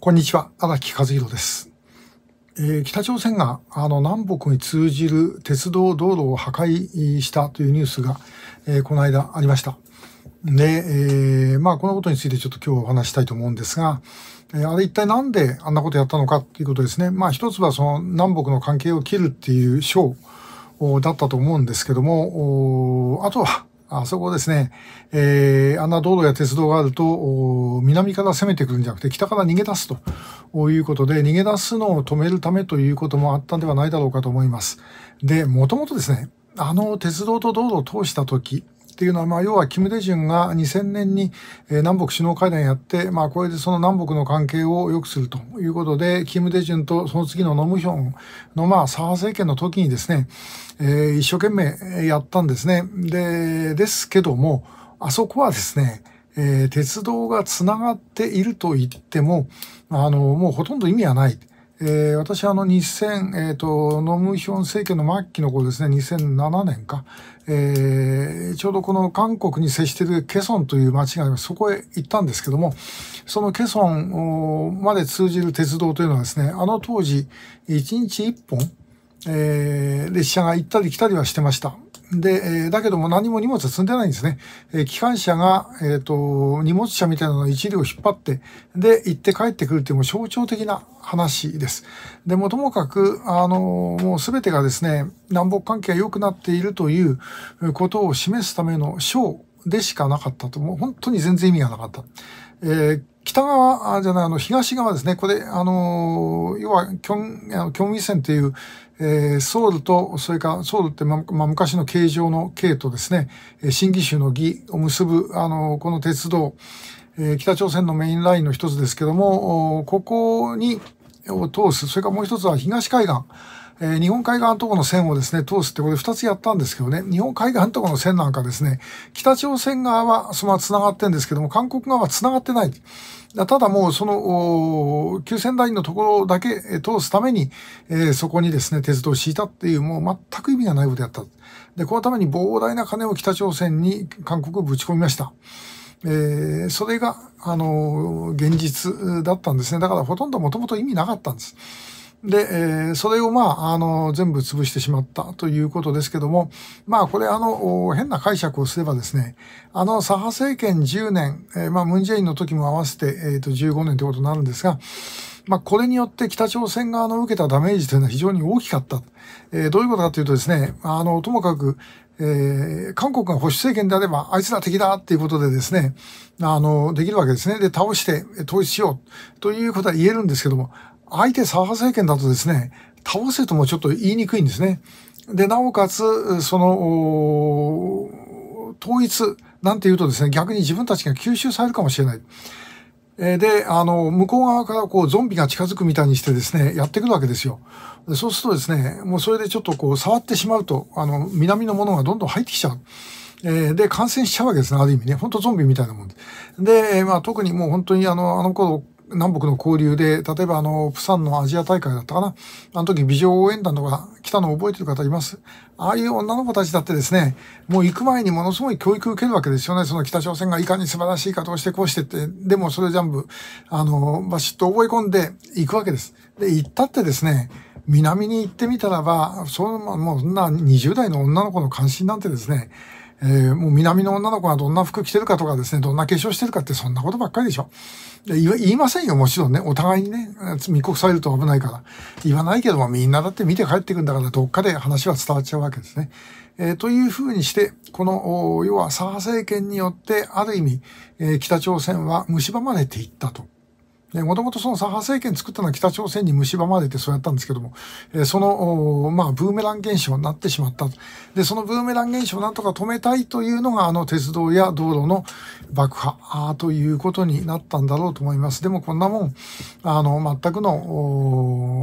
こんにちは、荒木和弘です。えー、北朝鮮があの南北に通じる鉄道道路を破壊したというニュースが、えー、この間ありました。で、えー、まあこのことについてちょっと今日お話したいと思うんですが、えあれ一体なんであんなことやったのかっていうことですね。まあ一つはその南北の関係を切るっていう章だったと思うんですけども、あとはあそこですね、えー、あんな道路や鉄道があると、南から攻めてくるんじゃなくて、北から逃げ出すということで、逃げ出すのを止めるためということもあったんではないだろうかと思います。で、もともとですね、あの鉄道と道路を通した時、っていうのは、まあ、要はキム・デジュンが2000年に南北首脳会談やって、まあ、これでその南北の関係を良くするということで、キム・デジュンとその次のノムヒョンの、まあ、左派政権の時にですね、えー、一生懸命やったんですね。で、ですけども、あそこはですね、えー、鉄道がつながっていると言っても、あの、もうほとんど意味はない。えー、私あの2000、えっ、ー、と、ノムヒョン政権の末期の頃ですね、2007年か、えー、ちょうどこの韓国に接しているケソンという町があります。そこへ行ったんですけども、そのケソンまで通じる鉄道というのはですね、あの当時、1日1本、え列車が行ったり来たりはしてました。で、えー、だけども何も荷物積んでないんですね。えー、機関車が、えっ、ー、と、荷物車みたいなのを一両引っ張って、で、行って帰ってくるっていうもう象徴的な話です。で、もともかく、あのもうすべてがですね、南北関係が良くなっているということを示すための章でしかなかったと、もう本当に全然意味がなかった。えー北側、じゃない、あの、東側ですね。これ、あの要は、キョン、あのキョンウィ線という、えー、ソウルと、それから、ソウルって、ま、まあ、昔の形状の形とですね、新義州の義を結ぶ、あのこの鉄道、え北朝鮮のメインラインの一つですけども、ここに、を通す、それからもう一つは東海岸。え日本海側のところの線をですね、通すってこれ2つやったんですけどね、日本海側のところの線なんかですね、北朝鮮側はそのまま繋がってんですけども、韓国側は繋がってない。ただもうその、急線ラインのところだけ通すために、えー、そこにですね、鉄道を敷いたっていう、もう全く意味がないことやった。で、このために膨大な金を北朝鮮に韓国をぶち込みました。えー、それが、あの現実だったんですね。だからほとんどもともと意味なかったんです。で、えー、それをまあ、あの、全部潰してしまったということですけども、まあ、これあの、変な解釈をすればですね、あの、左派政権10年、えー、まあ、ムンジェインの時も合わせて、えっ、ー、と、15年ということになるんですが、まあ、これによって北朝鮮側の受けたダメージというのは非常に大きかった。えー、どういうことかというとですね、あの、ともかく、えー、韓国が保守政権であれば、あいつら敵だっていうことでですね、あの、できるわけですね。で、倒して統一しようということは言えるんですけども、相手左派政権だとですね、倒せともちょっと言いにくいんですね。で、なおかつ、その、統一なんて言うとですね、逆に自分たちが吸収されるかもしれない。えー、で、あの、向こう側からこうゾンビが近づくみたいにしてですね、やってくるわけですよ。そうするとですね、もうそれでちょっとこう触ってしまうと、あの、南のものがどんどん入ってきちゃう。えー、で、感染しちゃうわけですね、ある意味ね。本当ゾンビみたいなもんで。で、まあ特にもう本当にあの、あの頃、南北の交流で、例えばあの、プサンのアジア大会だったかな。あの時美女応援団とか来たのを覚えてる方いますああいう女の子たちだってですね、もう行く前にものすごい教育受けるわけですよね。その北朝鮮がいかに素晴らしいかとしてこうしてって、でもそれ全部、あの、バシッと覚え込んで行くわけです。で、行ったってですね、南に行ってみたらば、その、もう、そんな20代の女の子の関心なんてですね、えー、もう南の女の子がどんな服着てるかとかですね、どんな化粧してるかってそんなことばっかりでしょ。言いませんよ、もちろんね。お互いにね、密告されると危ないから。言わないけども、みんなだって見て帰ってくんだから、どっかで話は伝わっちゃうわけですね。えー、というふうにして、この、要は左派政権によって、ある意味、えー、北朝鮮は蝕まれていったと。ね、もともとその左派政権作ったのは北朝鮮に蝕まれてそうやったんですけども、えー、その、まあ、ブーメラン現象になってしまった。で、そのブーメラン現象をなんとか止めたいというのが、あの鉄道や道路の爆破ということになったんだろうと思います。でもこんなもん、あの、全くの、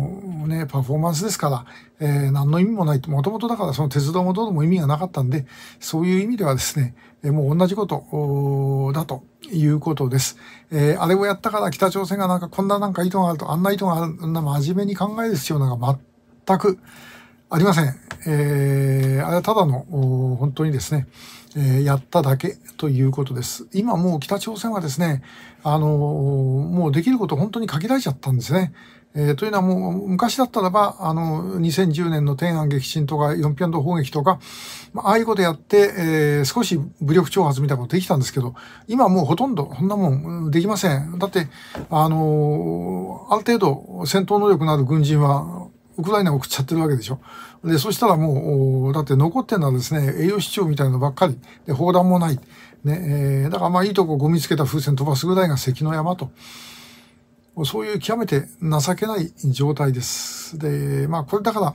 もね、パフォーマンスですから、えー、何の意味もないと、もともとだからその鉄道もどうでも意味がなかったんで、そういう意味ではですね、えもう同じことだということです。えー、あれをやったから北朝鮮がなんかこんななんか意図があると、あんな意図がある、あんな真面目に考える必要なんか全くありません。えー、あれはただの、本当にですね、えー、やっただけということです。今もう北朝鮮はですね、あのー、もうできること本当に限られちゃったんですね。えー、というのはもう昔だったらば、あの、2010年の天安撃沈とか、ヨンピョンド砲撃とか、まあ、あいうことやって、えー、少し武力挑発みたいなことできたんですけど、今もうほとんど、そんなもんできません。だって、あのー、ある程度戦闘能力のある軍人は、ウクライナを送っちゃってるわけでしょ。で、そしたらもう、だって残ってんのはですね、栄養失調みたいなのばっかり。で、砲弾もない。ね、えー、だからまあいいとこゴミつけた風船飛ばすぐらいが関の山と。そういう極めて情けない状態です。で、まあこれだから、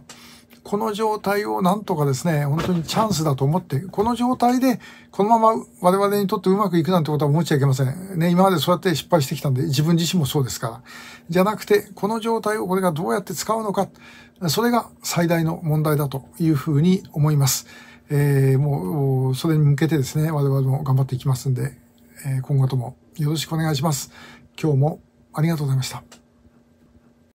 この状態をなんとかですね、本当にチャンスだと思って、この状態で、このまま我々にとってうまくいくなんてことは思っちゃいけません。ね、今までそうやって失敗してきたんで、自分自身もそうですから。じゃなくて、この状態をこれがどうやって使うのか、それが最大の問題だというふうに思います。えー、もう、それに向けてですね、我々も頑張っていきますんで、え今後ともよろしくお願いします。今日もありがとうございました。